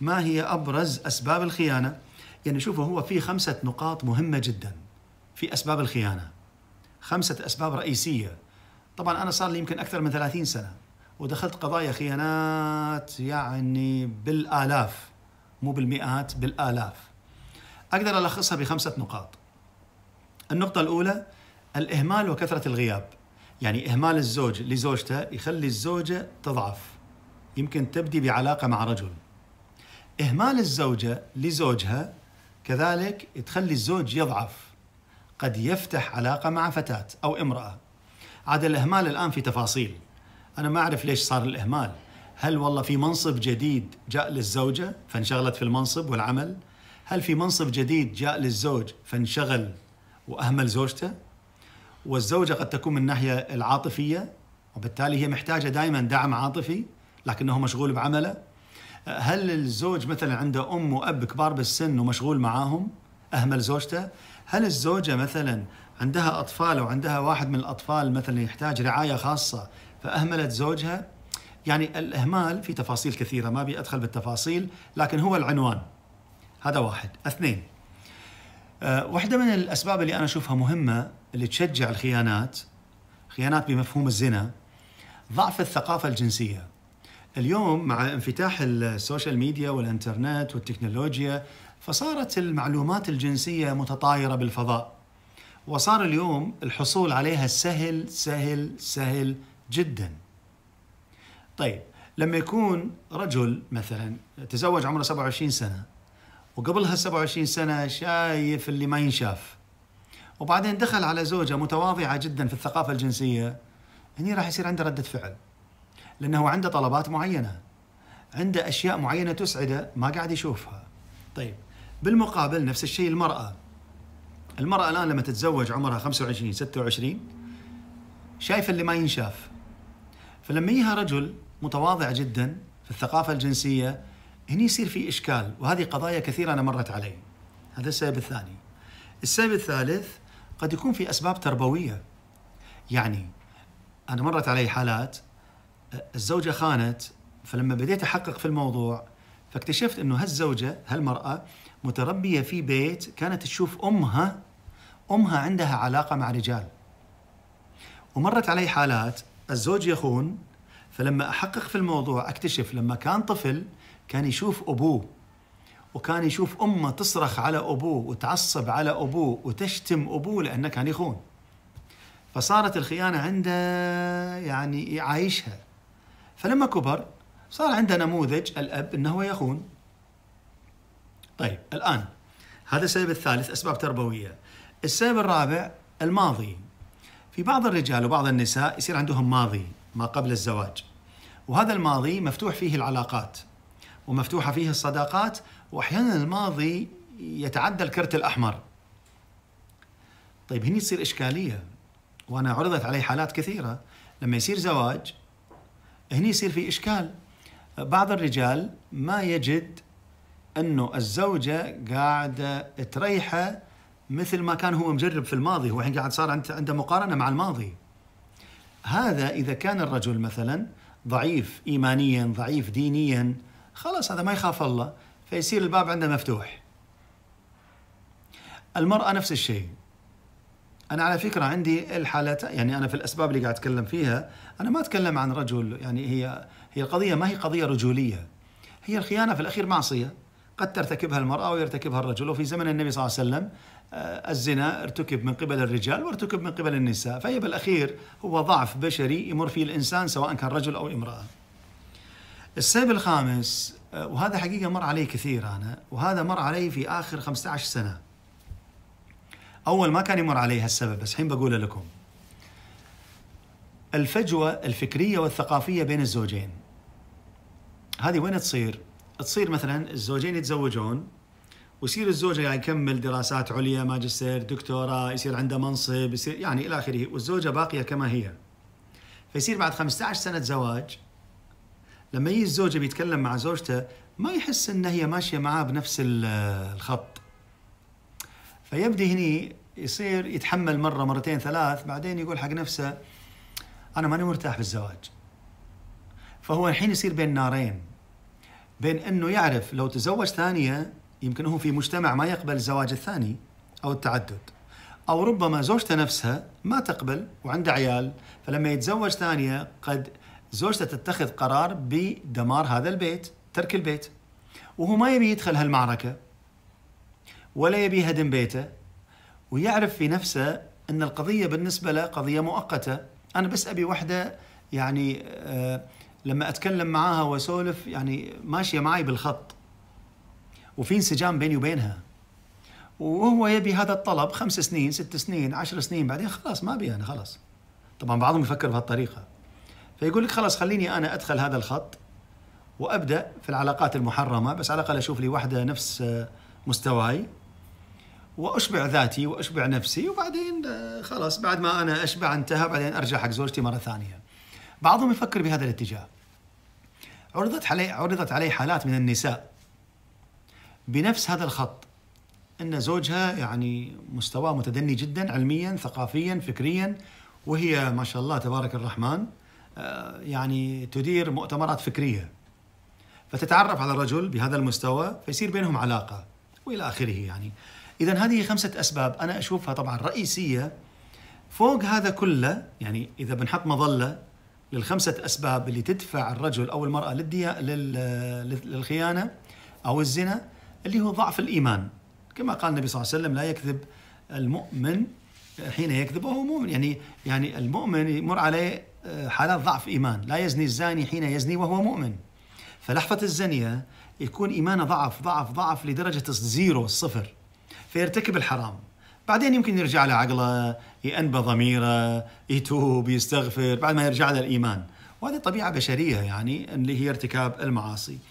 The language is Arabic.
ما هي أبرز أسباب الخيانة يعني شوفوا هو في خمسة نقاط مهمة جدا في أسباب الخيانة خمسة أسباب رئيسية طبعا أنا صار لي يمكن أكثر من 30 سنة ودخلت قضايا خيانات يعني بالآلاف مو بالمئات بالآلاف أقدر ألخصها بخمسة نقاط النقطة الأولى الإهمال وكثرة الغياب يعني إهمال الزوج لزوجته يخلي الزوجة تضعف يمكن تبدي بعلاقة مع رجل إهمال الزوجة لزوجها كذلك تخلي الزوج يضعف قد يفتح علاقة مع فتاة أو امرأة عاد الإهمال الآن في تفاصيل أنا ما أعرف ليش صار الإهمال هل والله في منصب جديد جاء للزوجة فانشغلت في المنصب والعمل هل في منصب جديد جاء للزوج فانشغل وأهمل زوجته والزوجة قد تكون من الناحية العاطفية وبالتالي هي محتاجة دائما دعم عاطفي لكنه مشغول بعمله هل الزوج مثلا عنده ام واب كبار بالسن ومشغول معاهم اهمل زوجته هل الزوجه مثلا عندها اطفال او عندها واحد من الاطفال مثلا يحتاج رعايه خاصه فاهملت زوجها يعني الاهمال في تفاصيل كثيره ما ابي ادخل بالتفاصيل لكن هو العنوان هذا واحد اثنين آه، واحده من الاسباب اللي انا اشوفها مهمه اللي تشجع الخيانات خيانات بمفهوم الزنا ضعف الثقافه الجنسيه اليوم مع انفتاح السوشيال ميديا والانترنت والتكنولوجيا فصارت المعلومات الجنسيه متطايره بالفضاء وصار اليوم الحصول عليها سهل سهل سهل جدا طيب لما يكون رجل مثلا تزوج عمره 27 سنه وقبلها 27 سنه شايف اللي ما ينشاف وبعدين دخل على زوجه متواضعه جدا في الثقافه الجنسيه هني راح يصير عنده رده فعل لانه عنده طلبات معينه عنده اشياء معينه تسعده ما قاعد يشوفها طيب بالمقابل نفس الشيء المراه المراه الان لما تتزوج عمرها 25 26 شايفه اللي ما ينشاف فلما يها رجل متواضع جدا في الثقافه الجنسيه هني يصير في اشكال وهذه قضايا كثيره انا مرت علي هذا السبب الثاني السبب الثالث قد يكون في اسباب تربويه يعني انا مرت علي حالات الزوجة خانت فلما بديت أحقق في الموضوع فاكتشفت أنه هالزوجة هالمرأة متربية في بيت كانت تشوف أمها أمها عندها علاقة مع رجال ومرت علي حالات الزوج يخون فلما أحقق في الموضوع أكتشف لما كان طفل كان يشوف أبوه وكان يشوف أمه تصرخ على أبوه وتعصب على أبوه وتشتم أبوه لأنه كان يخون فصارت الخيانة عنده يعني يعايشها فلما كبر صار عنده نموذج الأب أنه يخون طيب الآن هذا السبب الثالث أسباب تربوية السبب الرابع الماضي في بعض الرجال وبعض النساء يصير عندهم ماضي ما قبل الزواج وهذا الماضي مفتوح فيه العلاقات ومفتوحة فيه الصداقات وأحيانا الماضي يتعدى الكرت الأحمر طيب هني تصير إشكالية وأنا عرضت علي حالات كثيرة لما يصير زواج هني يصير في إشكال بعض الرجال ما يجد أنه الزوجة قاعدة تريحه مثل ما كان هو مجرب في الماضي هو الحين قاعد صار عنده مقارنة مع الماضي هذا إذا كان الرجل مثلا ضعيف إيمانيا ضعيف دينيا خلاص هذا ما يخاف الله فيصير الباب عنده مفتوح المرأة نفس الشيء انا على فكره عندي الحالات يعني انا في الاسباب اللي قاعد اتكلم فيها انا ما اتكلم عن رجل يعني هي هي القضيه ما هي قضيه رجوليه هي الخيانه في الاخير معصيه قد ترتكبها المراه ويرتكبها الرجل وفي زمن النبي صلى الله عليه وسلم آه، الزنا ارتكب من قبل الرجال وارتكب من قبل النساء فهي بالاخير هو ضعف بشري يمر فيه الانسان سواء كان رجل او امراه السبب الخامس آه، وهذا حقيقه مر علي كثير انا وهذا مر علي في اخر 15 سنه أول ما كان يمر علي هالسبب بس الحين بقوله لكم الفجوة الفكرية والثقافية بين الزوجين هذه وين تصير؟ تصير مثلا الزوجين يتزوجون ويصير الزوج يعني يكمل دراسات عليا ماجستير دكتوراه يصير عنده منصب يصير يعني الى اخره والزوجه باقيه كما هي فيصير بعد 15 سنه زواج لما يجي الزوجه بيتكلم مع زوجته ما يحس ان هي ماشيه معاه بنفس الخط فيبدي هني يصير يتحمل مره مرتين ثلاث بعدين يقول حق نفسه انا ماني مرتاح بالزواج فهو الحين يصير بين نارين بين انه يعرف لو تزوج ثانيه يمكن هو في مجتمع ما يقبل الزواج الثاني او التعدد او ربما زوجته نفسها ما تقبل وعنده عيال فلما يتزوج ثانيه قد زوجته تتخذ قرار بدمار هذا البيت ترك البيت وهو ما يبي يدخل هالمعركه ولا يبي يهدم بيته ويعرف في نفسه أن القضية بالنسبة له قضية مؤقتة أنا بس أبي وحدة يعني آه، لما أتكلم معاها وأسولف يعني ماشية معي بالخط وفي انسجام بيني وبينها وهو يبي هذا الطلب خمس سنين ست سنين عشر سنين بعدين خلاص ما أبي أنا خلاص طبعا بعضهم يفكر بهالطريقة فيقول لك خلاص خليني أنا أدخل هذا الخط وأبدأ في العلاقات المحرمة بس على الأقل أشوف لي واحدة نفس آه، مستواي واشبع ذاتي واشبع نفسي وبعدين آه، خلاص بعد ما انا اشبع انتهى بعدين ارجع حق زوجتي مره ثانيه. بعضهم يفكر بهذا الاتجاه. عرضت علي عرضت علي حالات من النساء بنفس هذا الخط ان زوجها يعني مستواه متدني جدا علميا ثقافيا فكريا وهي ما شاء الله تبارك الرحمن آه، يعني تدير مؤتمرات فكريه فتتعرف على الرجل بهذا المستوى فيصير بينهم علاقه والى اخره يعني إذا هذه خمسة أسباب أنا أشوفها طبعا رئيسية فوق هذا كله يعني إذا بنحط مظلة للخمسة أسباب اللي تدفع الرجل أو المرأة للخيانة أو الزنا اللي هو ضعف الإيمان كما قال النبي صلى الله عليه وسلم لا يكذب المؤمن حين يكذب وهو مؤمن يعني يعني المؤمن يمر عليه آه، حالات ضعف إيمان لا يزني الزاني حين يزني وهو مؤمن فلحظة الزنية يكون إيمانه ضعف ضعف ضعف لدرجة زيرو الصفر فيرتكب الحرام بعدين يمكن يرجع له عقله يأنبى ضميره يتوب يستغفر بعد ما يرجع له الإيمان وهذه طبيعة بشرية يعني اللي هي ارتكاب المعاصي